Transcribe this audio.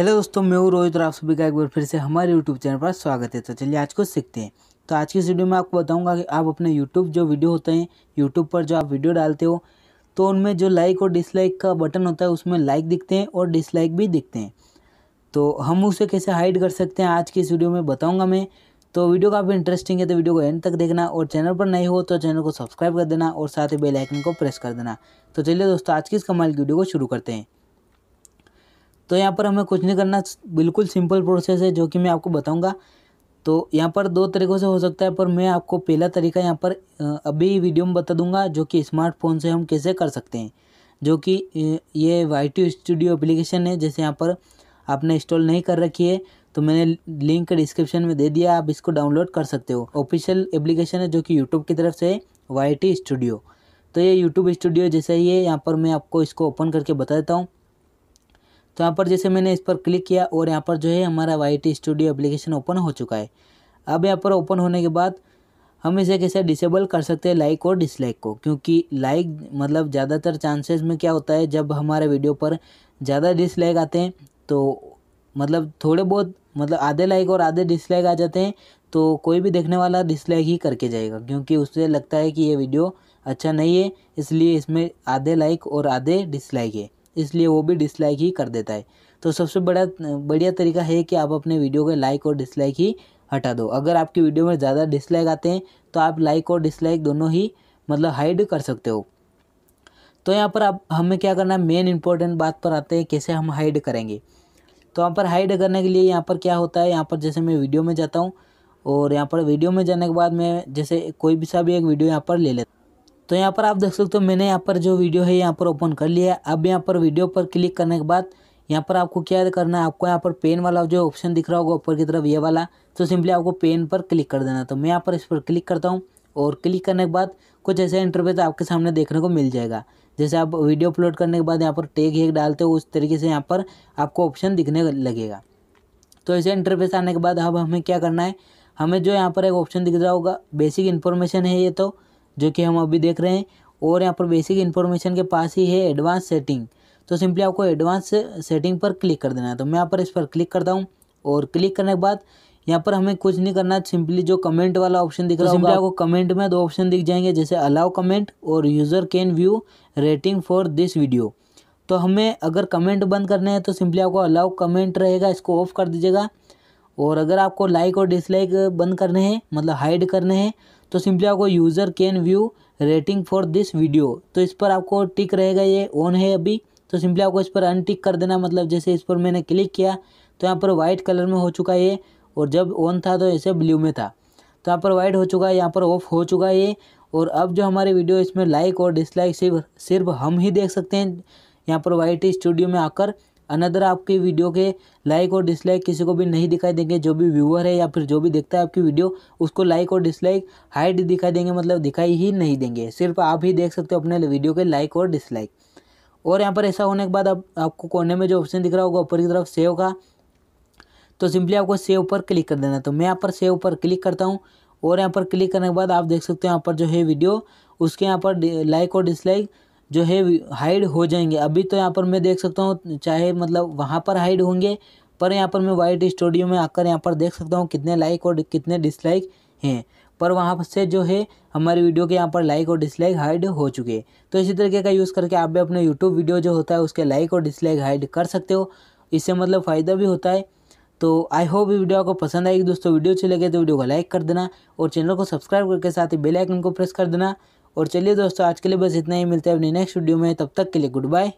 hello दोस्तों मैं हूँ रोहित और आप सभी का एक बार फिर से हमारे यूट्यूब चैनल पर स्वागत है तो चलिए आज कुछ सीखते हैं तो आज की वीडियो में आपको बताऊंगा कि आप अपने यूट्यूब जो वीडियो होते हैं यूट्यूब पर जो आप वीडियो डालते हो तो उनमें जो लाइक और डिसलाइक का बटन होता है उसमें लाइक दिखते हैं और डिसलाइक भी दिखते हैं तो हम उसे कैसे हाइड कर सकते हैं आज की इस वीडियो में बताऊँगा मैं तो वीडियो काफ़ी इंटरेस्टिंग है तो वीडियो को एंड तक देखना और चैनल पर नहीं हो तो चैनल को सब्सक्राइब कर देना और साथ ही बेलाइकन को प्रेस कर देना तो चलिए दोस्तों आज की इस कमाल की वीडियो को शुरू करते हैं तो यहाँ पर हमें कुछ नहीं करना बिल्कुल सिंपल प्रोसेस है जो कि मैं आपको बताऊँगा तो यहाँ पर दो तरीक़ों से हो सकता है पर मैं आपको पहला तरीका यहाँ पर अभी वीडियो में बता दूंगा जो कि स्मार्टफोन से हम कैसे कर सकते हैं जो कि ये वाई टी स्टूडियो एप्लीकेशन है जैसे यहाँ पर आपने इंस्टॉल नहीं कर रखी है तो मैंने लिंक डिस्क्रिप्शन में दे दिया आप इसको डाउनलोड कर सकते हो ऑफिशियल एप्लीकेशन है जो कि यूट्यूब की तरफ से है वाई टी स्टूडियो तो ये यूट्यूब स्टूडियो जैसा ही है यहाँ पर मैं आपको इसको ओपन करके बता देता हूँ तो यहाँ पर जैसे मैंने इस पर क्लिक किया और यहाँ पर जो है हमारा Y T studio application open हो चुका है अब यहाँ पर ओपन होने के बाद हम इसे कैसे डिसेबल कर सकते हैं लाइक और डिसलाइक को क्योंकि लाइक मतलब ज़्यादातर चांसेस में क्या होता है जब हमारे वीडियो पर ज़्यादा डिसलाइक आते हैं तो मतलब थोड़े बहुत मतलब आधे लाइक और आधे डिसलाइक आ जाते हैं तो कोई भी देखने वाला डिसलाइक ही करके जाएगा क्योंकि उससे लगता है कि ये वीडियो अच्छा नहीं है इसलिए इसमें आधे लाइक और आधे डिसलाइक है इसलिए वो भी डिसलाइक ही कर देता है तो सबसे बड़ा बढ़िया तरीका है कि आप अपने वीडियो के लाइक और डिसलाइक ही हटा दो अगर आपकी वीडियो में ज़्यादा डिसलाइक आते हैं तो आप लाइक और डिसलाइक दोनों ही मतलब हाइड कर सकते हो तो यहाँ पर आप हमें क्या करना है मेन इंपॉर्टेंट बात पर आते हैं कैसे हम हाइड करेंगे तो यहाँ पर हाइड करने के लिए यहाँ पर क्या होता है यहाँ पर जैसे मैं वीडियो में जाता हूँ और यहाँ पर वीडियो में जाने के बाद मैं जैसे कोई भी सा भी एक वीडियो यहाँ पर ले लेता तो यहाँ पर आप देख सकते हो मैंने यहाँ पर जो वीडियो है यहाँ पर ओपन कर लिया है अब यहाँ पर वीडियो पर क्लिक करने के बाद यहाँ पर आपको क्या करना है आपको यहाँ पर पेन वाला जो ऑप्शन दिख रहा होगा ऊपर की तरफ ये वाला तो सिंपली आपको पेन पर क्लिक कर देना तो मैं यहाँ पर इस पर क्लिक करता हूँ और क्लिक करने के बाद कुछ ऐसे इंटरव्यू तो आपके सामने देखने को मिल जाएगा जैसे आप वीडियो अपलोड करने के बाद यहाँ पर टेग हेग डालते हो उस तरीके से यहाँ पर आपको ऑप्शन दिखने लगेगा तो ऐसे इंटरफेस आने के बाद अब हमें क्या करना है हमें जो यहाँ पर एक ऑप्शन दिख रहा होगा बेसिक इन्फॉर्मेशन है ये तो जो कि हम अभी देख रहे हैं और यहाँ पर बेसिक इन्फॉर्मेशन के पास ही है एडवांस सेटिंग तो सिंपली आपको एडवांस सेटिंग पर क्लिक कर देना है तो मैं यहाँ पर इस पर क्लिक करता हूँ और क्लिक करने के बाद यहाँ पर हमें कुछ नहीं करना सिंपली जो कमेंट वाला ऑप्शन दिख तो रहा है सिंपली आपको कमेंट में दो ऑप्शन दिख जाएंगे जैसे अलाउ कमेंट और user can view rating for this video तो हमें अगर कमेंट बंद करने हैं तो सिंपली आपको अलाउ कमेंट रहेगा इसको ऑफ कर दीजिएगा और अगर आपको लाइक और डिसलाइक बंद करने हैं मतलब हाइड करने हैं तो सिंपली आपको user can view rating for this video तो इस पर आपको टिक रहेगा ये ऑन है अभी तो सिंपली आपको इस पर अनटिक कर देना मतलब जैसे इस पर मैंने क्लिक किया तो यहाँ पर वाइट कलर में हो चुका ये और जब ऑन था तो ऐसे ब्लू में था तो यहाँ पर वाइट हो चुका है यहाँ पर ऑफ हो चुका है ये और अब जो हमारे वीडियो इसमें लाइक और डिसलाइक सिर्फ सिर्फ हम ही देख सकते हैं यहाँ पर वाइट स्टूडियो में आकर अनदर आपके वीडियो के लाइक और डिसलाइक किसी को भी नहीं दिखाई देंगे जो भी व्यूअर है या फिर जो भी देखता है आपकी वीडियो उसको लाइक और डिसलाइक हाइड दिखाई देंगे मतलब दिखाई ही नहीं देंगे सिर्फ आप ही देख सकते हो अपने वीडियो के लाइक और डिसलाइक और यहाँ पर ऐसा होने के बाद आप आपको कोने में जो ऑप्शन दिख रहा होगा ऊपर की तरफ सेव का तो सिंपली आपको सेव पर क्लिक कर देना तो मैं यहाँ पर सेव पर क्लिक करता हूँ और यहाँ पर क्लिक करने के बाद आप देख सकते हो यहाँ पर जो है वीडियो उसके यहाँ पर लाइक और डिसलाइक जो है हाइड हो जाएंगे अभी तो यहाँ पर मैं देख सकता हूँ चाहे मतलब वहाँ पर हाइड होंगे पर यहाँ पर मैं वाइट स्टूडियो में आकर यहाँ पर देख सकता हूँ कितने लाइक और कितने डिसलाइक हैं पर वहाँ से जो है हमारी वीडियो के यहाँ पर लाइक और डिसलाइक हाइड हो चुके तो इसी तरीके का यूज़ करके आप भी अपने यूट्यूब वीडियो जो होता है उसके लाइक और डिसलाइक हाइड कर सकते हो इससे मतलब फ़ायदा भी होता है तो आई होप वीडियो आपको पसंद आएगी दोस्तों वीडियो अच्छी लगे तो वीडियो को लाइक कर देना और चैनल को सब्सक्राइब करके साथ ही बेलाइकन को प्रेस कर देना और चलिए दोस्तों आज के लिए बस इतना ही मिलता है अपनी नेक्स्ट वीडियो में तब तक के लिए गुड बाय